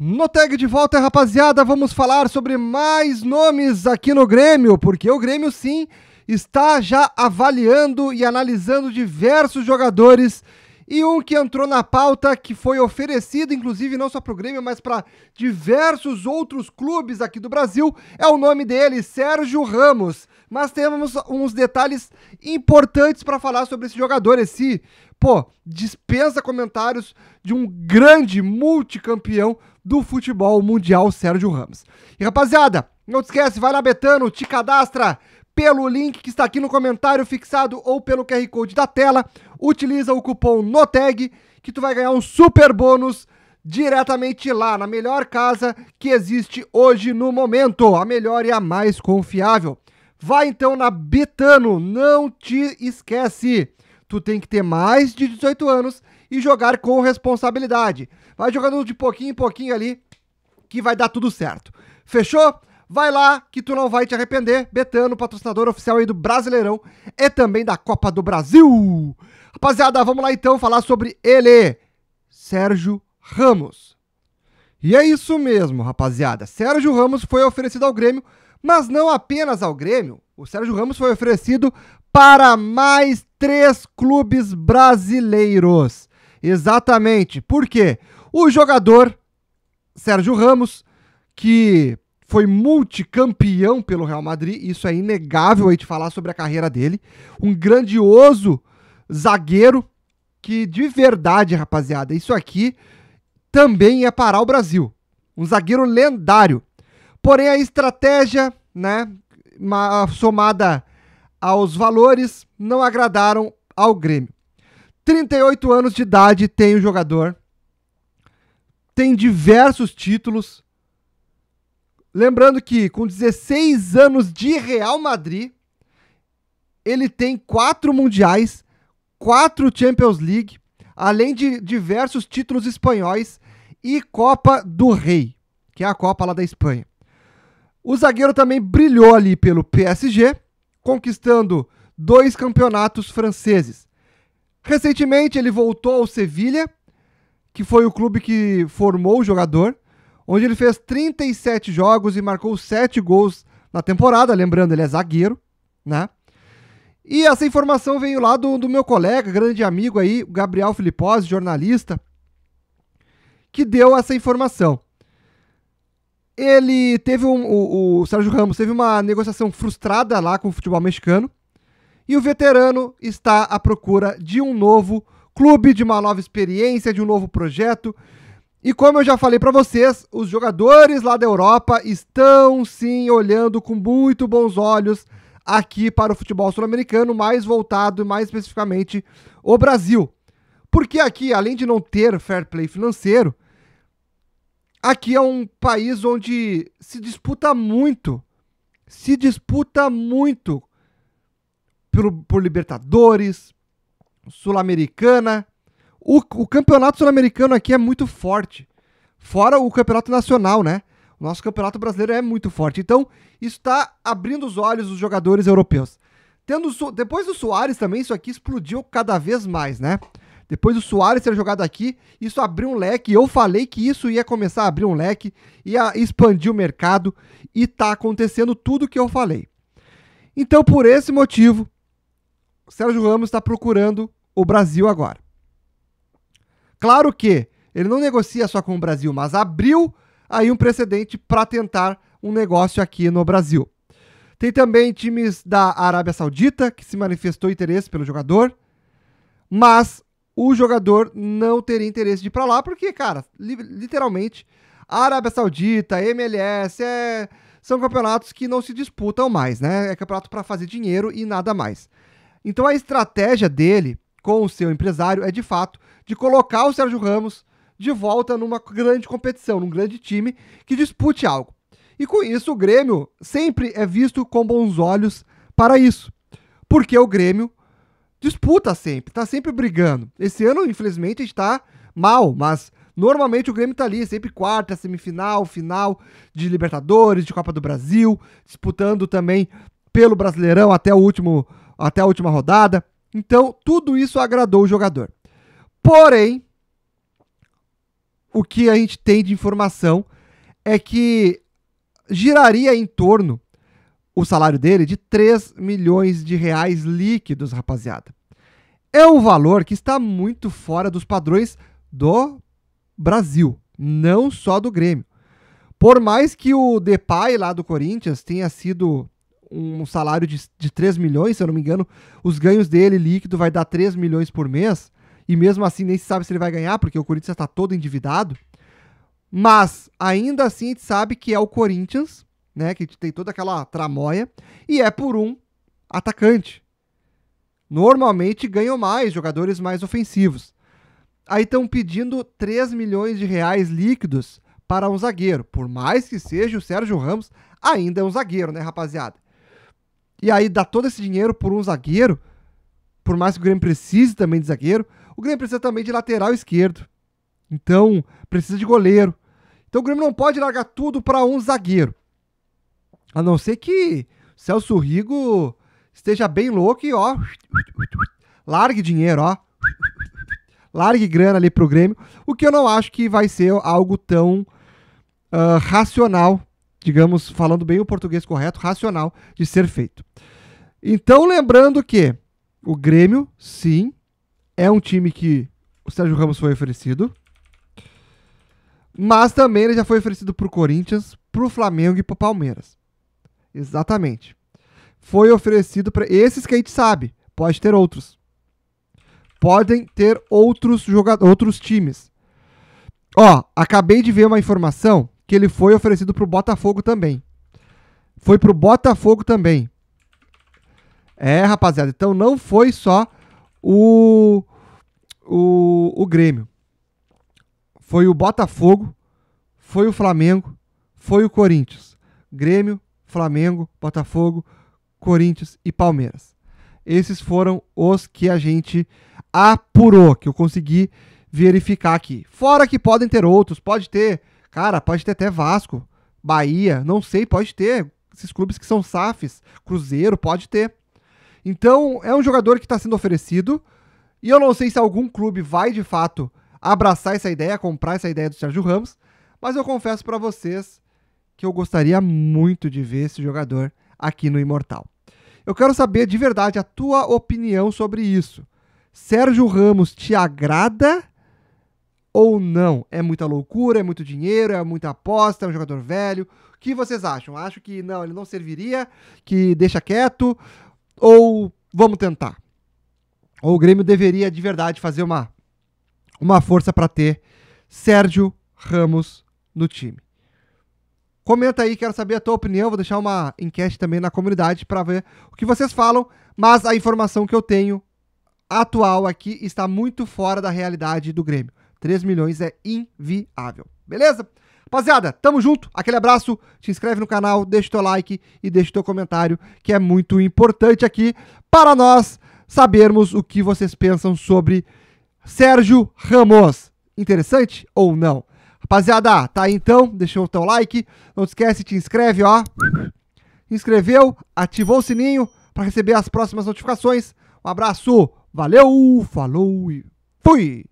No tag de volta, rapaziada, vamos falar sobre mais nomes aqui no Grêmio, porque o Grêmio sim está já avaliando e analisando diversos jogadores e um que entrou na pauta, que foi oferecido, inclusive, não só para o Grêmio, mas para diversos outros clubes aqui do Brasil, é o nome dele, Sérgio Ramos. Mas temos uns detalhes importantes para falar sobre esse jogador, esse, pô, dispensa comentários de um grande multicampeão do futebol mundial, Sérgio Ramos. E rapaziada, não te esquece, vai na Betano, te cadastra, pelo link que está aqui no comentário fixado ou pelo QR Code da tela. Utiliza o cupom NOTEG que tu vai ganhar um super bônus diretamente lá, na melhor casa que existe hoje no momento, a melhor e a mais confiável. Vai então na Betano, não te esquece. Tu tem que ter mais de 18 anos e jogar com responsabilidade. Vai jogando de pouquinho em pouquinho ali que vai dar tudo certo. Fechou? Vai lá que tu não vai te arrepender. Betano, patrocinador oficial aí do Brasileirão e também da Copa do Brasil. Rapaziada, vamos lá então falar sobre ele, Sérgio Ramos. E é isso mesmo, rapaziada. Sérgio Ramos foi oferecido ao Grêmio, mas não apenas ao Grêmio. O Sérgio Ramos foi oferecido para mais três clubes brasileiros. Exatamente. Por quê? O jogador Sérgio Ramos, que foi multicampeão pelo Real Madrid, isso é inegável aí de falar sobre a carreira dele. Um grandioso zagueiro que, de verdade, rapaziada, isso aqui também ia é parar o Brasil. Um zagueiro lendário. Porém, a estratégia, né, somada aos valores, não agradaram ao Grêmio. 38 anos de idade tem o jogador, tem diversos títulos Lembrando que com 16 anos de Real Madrid, ele tem quatro mundiais, quatro Champions League, além de diversos títulos espanhóis e Copa do Rei, que é a Copa lá da Espanha. O zagueiro também brilhou ali pelo PSG, conquistando dois campeonatos franceses. Recentemente ele voltou ao Sevilha, que foi o clube que formou o jogador, onde ele fez 37 jogos e marcou 7 gols na temporada. Lembrando, ele é zagueiro, né? E essa informação veio lá do, do meu colega, grande amigo aí, Gabriel Filipose, jornalista, que deu essa informação. Ele teve um. O, o Sérgio Ramos teve uma negociação frustrada lá com o futebol mexicano. E o veterano está à procura de um novo clube, de uma nova experiência, de um novo projeto, e como eu já falei para vocês, os jogadores lá da Europa estão sim olhando com muito bons olhos aqui para o futebol sul-americano, mais voltado, e mais especificamente, o Brasil. Porque aqui, além de não ter fair play financeiro, aqui é um país onde se disputa muito, se disputa muito por, por Libertadores, Sul-Americana, o, o campeonato sul-americano aqui é muito forte. Fora o campeonato nacional, né? O nosso campeonato brasileiro é muito forte. Então, isso está abrindo os olhos dos jogadores europeus. Tendo, depois do Soares também, isso aqui explodiu cada vez mais, né? Depois do Soares ser jogado aqui, isso abriu um leque. Eu falei que isso ia começar a abrir um leque, ia expandir o mercado e tá acontecendo tudo o que eu falei. Então, por esse motivo, Sérgio Ramos está procurando o Brasil agora. Claro que ele não negocia só com o Brasil, mas abriu aí um precedente para tentar um negócio aqui no Brasil. Tem também times da Arábia Saudita que se manifestou interesse pelo jogador, mas o jogador não teria interesse de ir para lá porque, cara, li literalmente a Arábia Saudita, MLS, é... são campeonatos que não se disputam mais, né? É campeonato para fazer dinheiro e nada mais. Então a estratégia dele com o seu empresário é, de fato, de colocar o Sérgio Ramos de volta numa grande competição, num grande time que dispute algo. E com isso, o Grêmio sempre é visto com bons olhos para isso, porque o Grêmio disputa sempre, está sempre brigando. Esse ano, infelizmente, está mal, mas normalmente o Grêmio está ali, sempre quarta, semifinal, final de Libertadores, de Copa do Brasil, disputando também pelo Brasileirão até, o último, até a última rodada. Então, tudo isso agradou o jogador. Porém, o que a gente tem de informação é que giraria em torno o salário dele de 3 milhões de reais líquidos, rapaziada. É um valor que está muito fora dos padrões do Brasil, não só do Grêmio. Por mais que o Depay lá do Corinthians tenha sido um salário de, de 3 milhões, se eu não me engano, os ganhos dele líquido vai dar 3 milhões por mês, e mesmo assim nem se sabe se ele vai ganhar, porque o Corinthians está todo endividado. Mas ainda assim a gente sabe que é o Corinthians, né, que tem toda aquela tramóia, e é por um atacante. Normalmente ganham mais jogadores mais ofensivos. Aí estão pedindo 3 milhões de reais líquidos para um zagueiro. Por mais que seja o Sérgio Ramos, ainda é um zagueiro, né, rapaziada? E aí dá todo esse dinheiro por um zagueiro, por mais que o Grêmio precise também de zagueiro, o Grêmio precisa também de lateral esquerdo. Então, precisa de goleiro. Então o Grêmio não pode largar tudo para um zagueiro. A não ser que Celso Rigo esteja bem louco e ó, largue dinheiro, ó. Largue grana ali pro Grêmio, o que eu não acho que vai ser algo tão uh, racional digamos, falando bem o português correto, racional de ser feito. Então, lembrando que o Grêmio, sim, é um time que o Sérgio Ramos foi oferecido, mas também ele já foi oferecido para o Corinthians, para o Flamengo e para o Palmeiras. Exatamente. Foi oferecido para esses que a gente sabe, pode ter outros. Podem ter outros jogadores, outros times. Ó, acabei de ver uma informação que ele foi oferecido para o Botafogo também. Foi para o Botafogo também. É, rapaziada. Então não foi só o, o, o Grêmio. Foi o Botafogo, foi o Flamengo, foi o Corinthians. Grêmio, Flamengo, Botafogo, Corinthians e Palmeiras. Esses foram os que a gente apurou, que eu consegui verificar aqui. Fora que podem ter outros, pode ter Cara, pode ter até Vasco, Bahia, não sei, pode ter. Esses clubes que são SAFs, Cruzeiro, pode ter. Então, é um jogador que está sendo oferecido. E eu não sei se algum clube vai de fato abraçar essa ideia, comprar essa ideia do Sérgio Ramos. Mas eu confesso para vocês que eu gostaria muito de ver esse jogador aqui no Imortal. Eu quero saber de verdade a tua opinião sobre isso. Sérgio Ramos te agrada ou não? É muita loucura, é muito dinheiro, é muita aposta, é um jogador velho. O que vocês acham? Acho que não, ele não serviria, que deixa quieto, ou vamos tentar? Ou o Grêmio deveria de verdade fazer uma, uma força para ter Sérgio Ramos no time. Comenta aí, quero saber a tua opinião. Vou deixar uma enquete também na comunidade para ver o que vocês falam. Mas a informação que eu tenho atual aqui está muito fora da realidade do Grêmio. 3 milhões é inviável. Beleza? Rapaziada, tamo junto, aquele abraço, te inscreve no canal, deixa o teu like e deixa o teu comentário, que é muito importante aqui para nós sabermos o que vocês pensam sobre Sérgio Ramos. Interessante ou não? Rapaziada, tá aí então, deixa o teu like, não esquece, te inscreve, ó. Inscreveu, ativou o sininho para receber as próximas notificações. Um abraço, valeu, falou e fui!